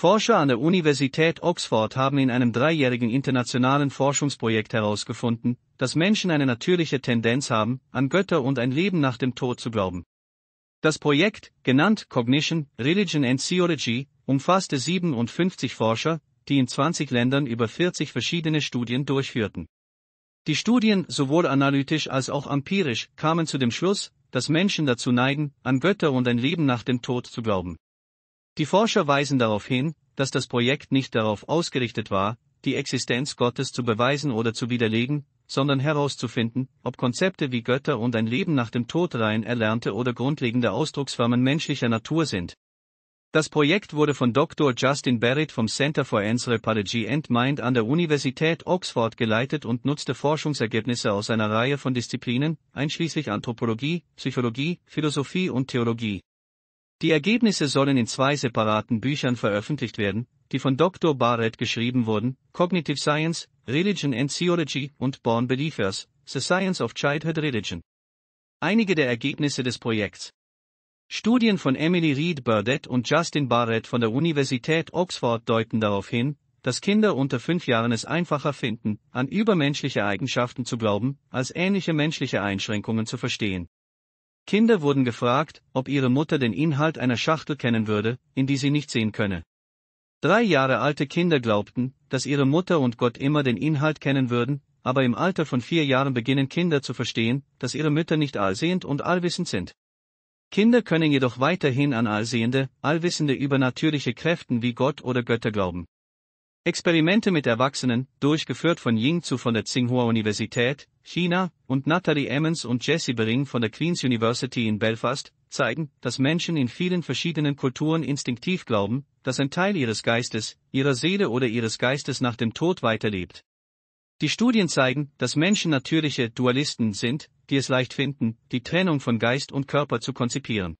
Forscher an der Universität Oxford haben in einem dreijährigen internationalen Forschungsprojekt herausgefunden, dass Menschen eine natürliche Tendenz haben, an Götter und ein Leben nach dem Tod zu glauben. Das Projekt, genannt Cognition, Religion and Theology, umfasste 57 Forscher, die in 20 Ländern über 40 verschiedene Studien durchführten. Die Studien, sowohl analytisch als auch empirisch, kamen zu dem Schluss, dass Menschen dazu neigen, an Götter und ein Leben nach dem Tod zu glauben. Die Forscher weisen darauf hin, dass das Projekt nicht darauf ausgerichtet war, die Existenz Gottes zu beweisen oder zu widerlegen, sondern herauszufinden, ob Konzepte wie Götter und ein Leben nach dem Tod rein erlernte oder grundlegende Ausdrucksformen menschlicher Natur sind. Das Projekt wurde von Dr. Justin Barrett vom Center for Anthropology and Mind an der Universität Oxford geleitet und nutzte Forschungsergebnisse aus einer Reihe von Disziplinen, einschließlich Anthropologie, Psychologie, Philosophie und Theologie. Die Ergebnisse sollen in zwei separaten Büchern veröffentlicht werden, die von Dr. Barrett geschrieben wurden, Cognitive Science, Religion and Theology und Born Believers, The Science of Childhood Religion. Einige der Ergebnisse des Projekts. Studien von Emily Reed Burdett und Justin Barrett von der Universität Oxford deuten darauf hin, dass Kinder unter fünf Jahren es einfacher finden, an übermenschliche Eigenschaften zu glauben, als ähnliche menschliche Einschränkungen zu verstehen. Kinder wurden gefragt, ob ihre Mutter den Inhalt einer Schachtel kennen würde, in die sie nicht sehen könne. Drei Jahre alte Kinder glaubten, dass ihre Mutter und Gott immer den Inhalt kennen würden, aber im Alter von vier Jahren beginnen Kinder zu verstehen, dass ihre Mütter nicht allsehend und allwissend sind. Kinder können jedoch weiterhin an allsehende, allwissende übernatürliche Kräften wie Gott oder Götter glauben. Experimente mit Erwachsenen, durchgeführt von Ying Zhu von der Tsinghua Universität, China, und Natalie Emmons und Jesse Bering von der Queen's University in Belfast, zeigen, dass Menschen in vielen verschiedenen Kulturen instinktiv glauben, dass ein Teil ihres Geistes, ihrer Seele oder ihres Geistes nach dem Tod weiterlebt. Die Studien zeigen, dass Menschen natürliche Dualisten sind, die es leicht finden, die Trennung von Geist und Körper zu konzipieren.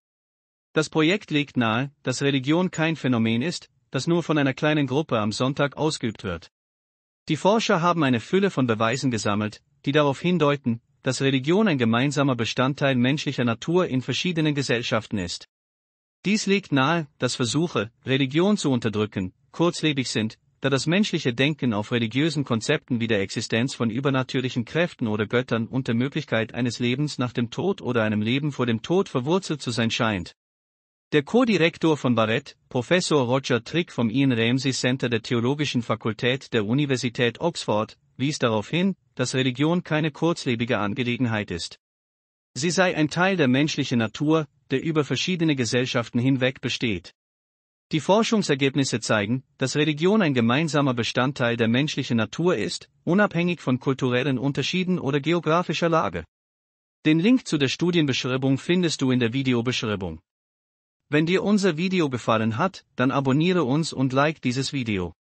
Das Projekt legt nahe, dass Religion kein Phänomen ist, das nur von einer kleinen Gruppe am Sonntag ausgeübt wird. Die Forscher haben eine Fülle von Beweisen gesammelt, die darauf hindeuten, dass Religion ein gemeinsamer Bestandteil menschlicher Natur in verschiedenen Gesellschaften ist. Dies legt nahe, dass Versuche, Religion zu unterdrücken, kurzlebig sind, da das menschliche Denken auf religiösen Konzepten wie der Existenz von übernatürlichen Kräften oder Göttern und der Möglichkeit eines Lebens nach dem Tod oder einem Leben vor dem Tod verwurzelt zu sein scheint. Der Co-Direktor von Barrett, Professor Roger Trick vom Ian Ramsey Center der Theologischen Fakultät der Universität Oxford, wies darauf hin, dass Religion keine kurzlebige Angelegenheit ist. Sie sei ein Teil der menschlichen Natur, der über verschiedene Gesellschaften hinweg besteht. Die Forschungsergebnisse zeigen, dass Religion ein gemeinsamer Bestandteil der menschlichen Natur ist, unabhängig von kulturellen Unterschieden oder geografischer Lage. Den Link zu der Studienbeschreibung findest du in der Videobeschreibung. Wenn dir unser Video gefallen hat, dann abonniere uns und like dieses Video.